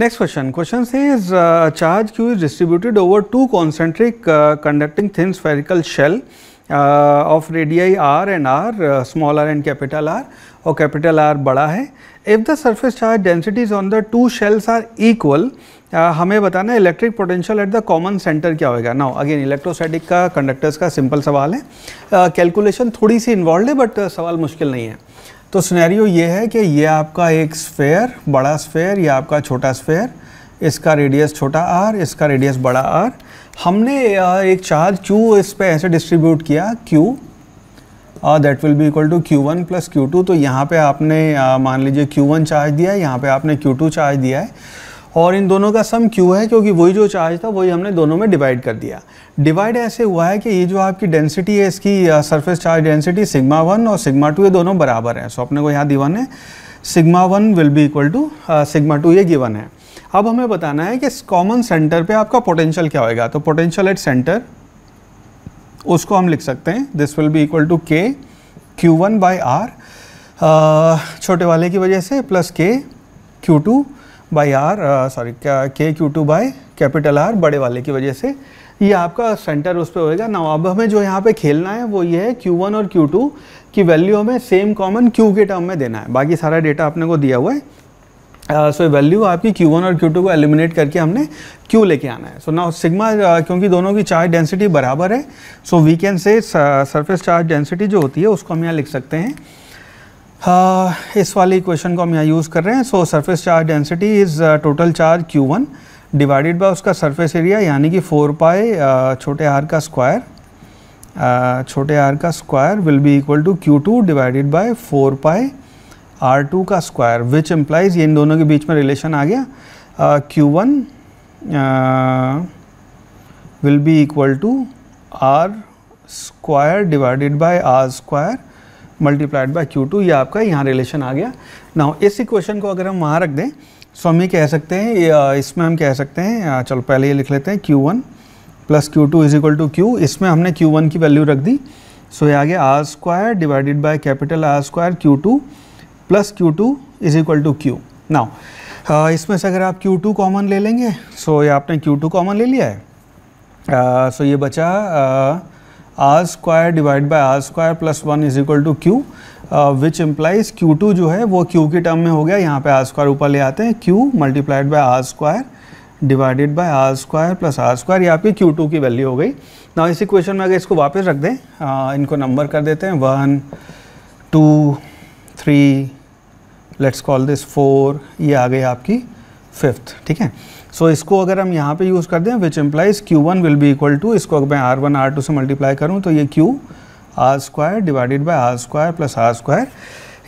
Next question question से is charge Q is distributed over two concentric conducting thin spherical shell of radii R and R small R and capital R और capital R बड़ा है if the surface charge densities on the two shells are equal हमें बताना electric potential at the common centre क्या होगा now again इलेक्ट्रोसैटिक का conductors का simple सवाल है कैलकुलेशन uh, थोड़ी सी इन्वॉल्व है बट uh, सवाल मुश्किल नहीं है तो सिनेरियो ये है कि ये आपका एक स्फेयर बड़ा स्फेयर या आपका छोटा स्फेयर इसका रेडियस छोटा आर इसका रेडियस बड़ा आर हमने एक चार्ज क्यू इस पर ऐसे डिस्ट्रीब्यूट किया Q that will be equal to Q one plus Q two तो यहाँ पे आपने uh, मान लीजिए क्यू वन चार्ज दिया है यहाँ पे आपने क्यू टू चार्ज दिया है और इन दोनों का सम क्यू है क्योंकि वही जो चार्ज था वही हमने दोनों में डिवाइड कर दिया डिवाइड ऐसे हुआ है कि ये जो आपकी डेंसिटी है इसकी surface charge density sigma one और सिग्मा टू ये दोनों बराबर हैं सो अपने को यहाँ दीवन है sigma one will be equal to sigma two ये गिवन है अब हमें बताना है कि कॉमन सेंटर पे आपका पोटेंशियल क्या होएगा तो पोटेंशियल एट सेंटर उसको हम लिख सकते हैं this will be equal to K Q one by R छोटे वाले की वजह से plus K Q two by R sorry K Q two by capital R बड़े वाले की वजह से ये आपका सेंटर उस पर होएगा ना अब हमें जो यहाँ पे खेलना है वो ये है Q1 और Q2 की वैल्यू हमें सेम कॉमन Q के टर्म में देना है बाकी सारा डेटा आपने को दिया हुआ है सो uh, वैल्यू so आपकी Q1 और Q2 को एलिमिनेट करके हमने Q लेके आना है सो ना सिग्मा क्योंकि दोनों की चार्ज डेंसिटी बराबर है so we can say surface charge density जो होती है उसको हम यहाँ लिख सकते हैं हाँ इस वाली इक्वेशन को हम यहाँ यूज़ कर रहे हैं so surface charge density is total charge Q one divided by उसका सरफेस एरिया यानी कि फोर पाए uh, छोटे आर का स्क्वायर uh, छोटे आर का square will be equal to Q two divided by four pi R two का square which implies ये इन दोनों के बीच में रिलेशन आ गया Q one will be equal to R square divided by R square multiplied by Q two ये आपका यहाँ रिलेशन आ गया ना इस इक्वेशन को अगर हम वहाँ रख दें सो हम ये कह सकते हैं इसमें हम कह सकते हैं चलो पहले ये लिख लेते हैं Q one plus Q two is equal to Q इसमें हमने क्यू वन की वैल्यू रख दी सो ये आ गया R square divided by capital R square Q two plus Q two is equal to Q now इसमें से अगर आप क्यू टू कॉमन ले लेंगे सो so, ये आपने क्यू टू कॉमन ले लिया है सो uh, so ये बचा uh, R square divide by R square plus one is equal to Q which uh, implies Q two जो है वो क्यू की टर्म में हो गया यहाँ पे आर स्क्वायर ऊपर ले आते हैं Q multiplied by R square divided by R square plus R square ये आपकी क्यू टू की वैल्यू हो गई ना इस इक्वेशन में अगर इसको वापस रख दें आ, uh, इनको नंबर कर देते हैं one two three let's call this four ये आ गई आपकी फिफ्थ ठीक है सो so, इसको अगर हम यहाँ पे यूज़ कर दें which implies Q one will be equal to इसको अगर मैं आर वन आर टू से मल्टीप्लाई करूँ तो ये Q R square divided by R square plus R square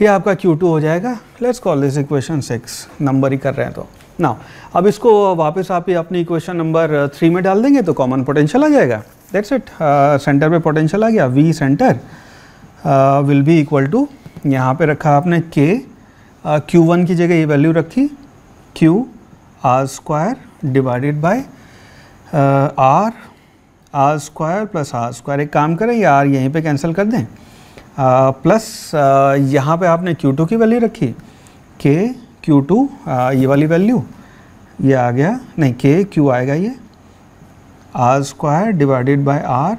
ये आपका क्यू टू हो जाएगा let's call this equation six number ही कर रहे हैं तो ना अब इसको वापस आप ये अपनी इक्वेशन नंबर थ्री में डाल देंगे तो कॉमन पोटेंशियल आ जाएगा दैट्स इट सेंटर पे पोटेंशियल आ गया V centre will be equal to यहाँ पे रखा आपने के क्यू वन की जगह ये वैल्यू रखी Q R square divided by R R square plus R square एक काम करें ये आर यहीं पे कैंसिल कर दें आ, uh, प्लस uh, यहाँ पे आपने Q2 की वैल्यू रखी के Q2 आ, ये वाली वैल्यू ये आ गया नहीं के Q आएगा ये R square divided by R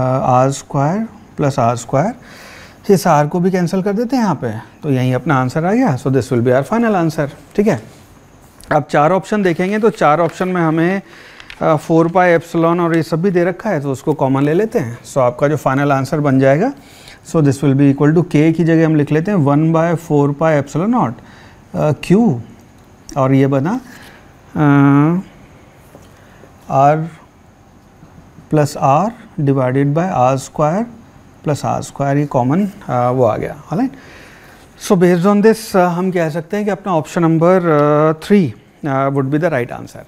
R square plus R square इस आर को भी कैंसिल कर देते हैं यहाँ पे तो यहीं अपना आंसर आ गया so this will be our final answer ठीक है अब चार ऑप्शन देखेंगे तो चार ऑप्शन में हमें फोर पाई एप्सलॉन और ये सब भी दे रखा है तो उसको कॉमन ले लेते हैं सो so, आपका जो फाइनल आंसर बन जाएगा so this will be equal to K की जगह हम लिख लेते हैं one by four pi epsilon naught Q और ये बना R plus R divided by R square plus R square ये कॉमन वो आ गया right so based on this हम कह सकते हैं कि अपना option number three Uh, would be the right answer.